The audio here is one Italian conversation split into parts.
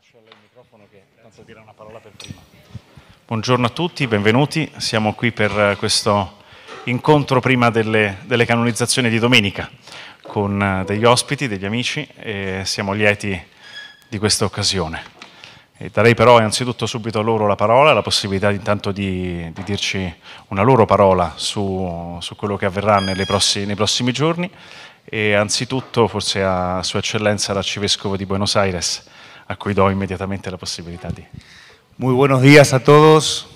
Lascio a lei il microfono che tanto dirà una parola per prima. Buongiorno a tutti, benvenuti. Siamo qui per eh, questo incontro prima delle, delle canonizzazioni di domenica con eh, degli ospiti, degli amici e siamo lieti di questa occasione. E darei però innanzitutto subito a loro la parola, la possibilità intanto di, di dirci una loro parola su, su quello che avverrà prossimi, nei prossimi giorni e anzitutto forse a Sua Eccellenza l'Arcivescovo di Buenos Aires a inmediatamente la posibilidad Muy buenos días a todos.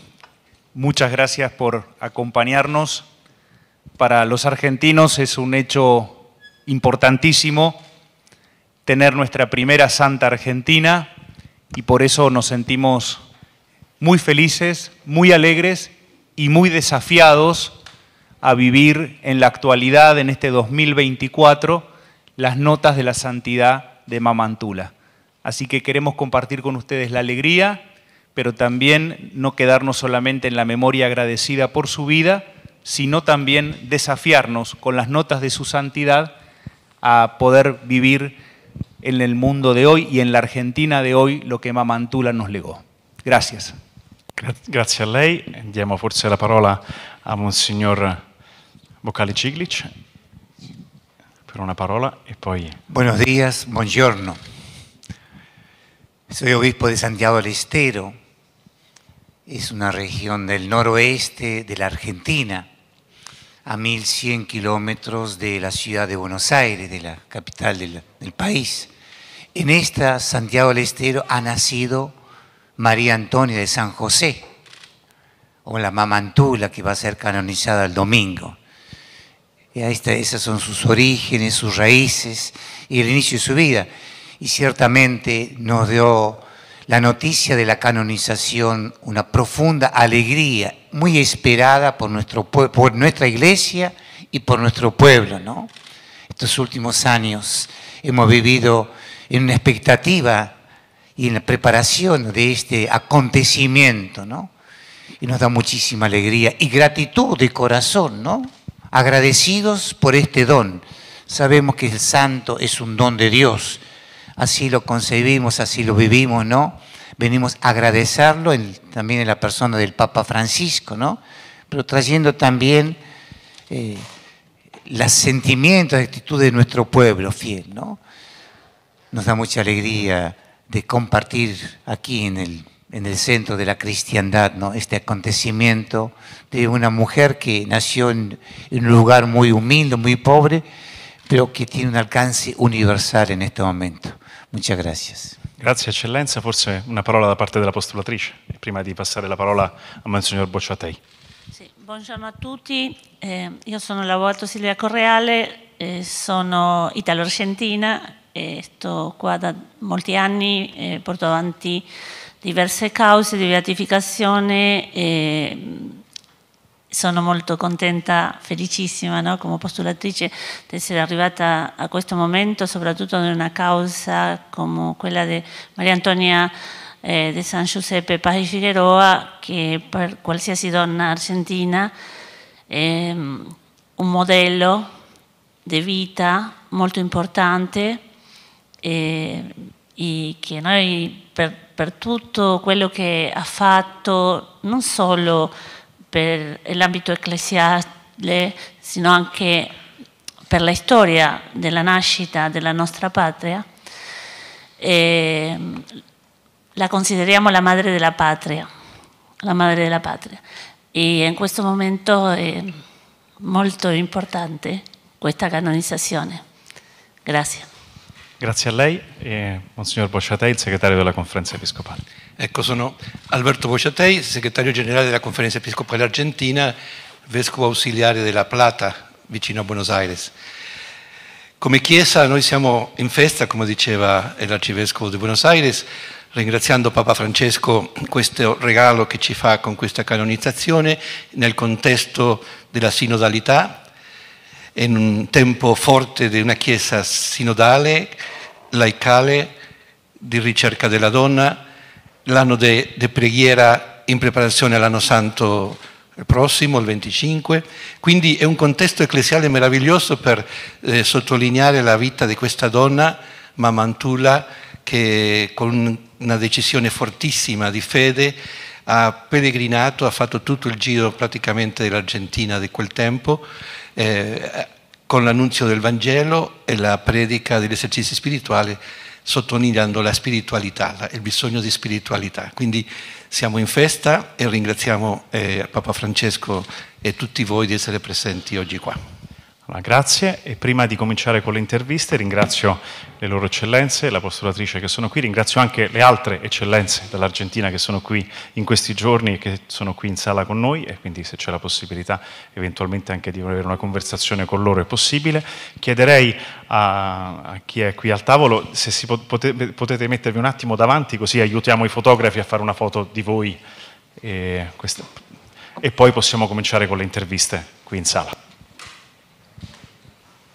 Muchas gracias por acompañarnos. Para los argentinos es un hecho importantísimo tener nuestra primera Santa Argentina y por eso nos sentimos muy felices, muy alegres y muy desafiados a vivir en la actualidad, en este 2024, las notas de la santidad de Mamantula. Así que queremos compartir con ustedes la alegría, pero también no quedarnos solamente en la memoria agradecida por su vida, sino también desafiarnos con las notas de su santidad a poder vivir en el mundo de hoy y en la Argentina de hoy lo que Mamantula nos legó. Gracias. Gracias a lei. Diamo forse la parola a Monsignor Vocali Ciglic per una parola e poi... Buenos días, buongiorno. Soy obispo de Santiago del Estero. Es una región del noroeste de la Argentina, a 1100 kilómetros de la ciudad de Buenos Aires, de la capital del, país. En esta Santiago del Estero ha nacido María Antonia de San José, o la Mamantula, que va a ser canonizada el domingo. Y esas son sus orígenes, sus raíces y el inicio de su vida y ciertamente nos dio la noticia de la canonización una profunda alegría, muy esperada por, nuestro, por nuestra iglesia y por nuestro pueblo. ¿no? Estos últimos años hemos vivido en una expectativa y en la preparación de este acontecimiento, Y nos da muchísima alegría y gratitud de corazón, ¿no? Agradecidos por este don. Sabemos que el santo es un don de Dios así lo concebimos, así lo vivimos, ¿no? Venimos a agradecerlo también en la persona del Papa Francisco, ¿no? Pero trayendo también eh, los sentimientos, la actitud de nuestro pueblo fiel, ¿no? Nos da mucha alegría de compartir aquí en el, centro de la cristiandad, ¿no? Este acontecimiento de una mujer que nació en un lugar muy humilde, muy pobre, pero que tiene un alcance universal en este momento. Muchas gracias. Grazie eccellenza, forse una parola da parte della postulatrice, prima di passare la parola a Monsignor Bocciatei. Sì, buongiorno a tutti, eh, io sono l'avvocato Silvia Correale, eh, sono italo-argentina, e sto qua da molti anni, eh, porto avanti diverse cause di beatificazione sono molto contenta, felicissima no? come postulatrice di essere arrivata a questo momento, soprattutto in una causa come quella di Maria Antonia eh, di San Giuseppe Paghi Figueroa, che per qualsiasi donna argentina è mm, un modello di vita molto importante eh, e che noi per, per tutto quello che ha fatto, non solo per l'ambito ecclesiale, sino anche per la storia della nascita della nostra patria, eh, la consideriamo la madre della patria, la madre della patria. E in questo momento è molto importante questa canonizzazione. Grazie. Grazie a lei e Monsignor Bocciatei, il segretario della Conferenza Episcopale. Ecco, sono Alberto Bocciatei, segretario generale della Conferenza Episcopale Argentina, vescovo ausiliare della Plata, vicino a Buenos Aires. Come Chiesa noi siamo in festa, come diceva l'Arcivescovo di Buenos Aires, ringraziando Papa Francesco questo regalo che ci fa con questa canonizzazione nel contesto della sinodalità, in un tempo forte di una Chiesa sinodale laicale di ricerca della donna, l'anno de, de preghiera in preparazione all'anno santo prossimo, il 25. Quindi è un contesto ecclesiale meraviglioso per eh, sottolineare la vita di questa donna, Mamantula, che con una decisione fortissima di fede ha pellegrinato, ha fatto tutto il giro praticamente dell'Argentina di quel tempo, eh, con l'annunzio del Vangelo e la predica degli esercizi spirituali, sottolineando la spiritualità, il bisogno di spiritualità. Quindi siamo in festa e ringraziamo eh, Papa Francesco e tutti voi di essere presenti oggi qua. Allora, grazie e prima di cominciare con le interviste ringrazio le loro eccellenze, la postulatrice che sono qui, ringrazio anche le altre eccellenze dall'Argentina che sono qui in questi giorni e che sono qui in sala con noi e quindi se c'è la possibilità eventualmente anche di avere una conversazione con loro è possibile. Chiederei a, a chi è qui al tavolo se si pote, potete mettervi un attimo davanti così aiutiamo i fotografi a fare una foto di voi e, questa, e poi possiamo cominciare con le interviste qui in sala.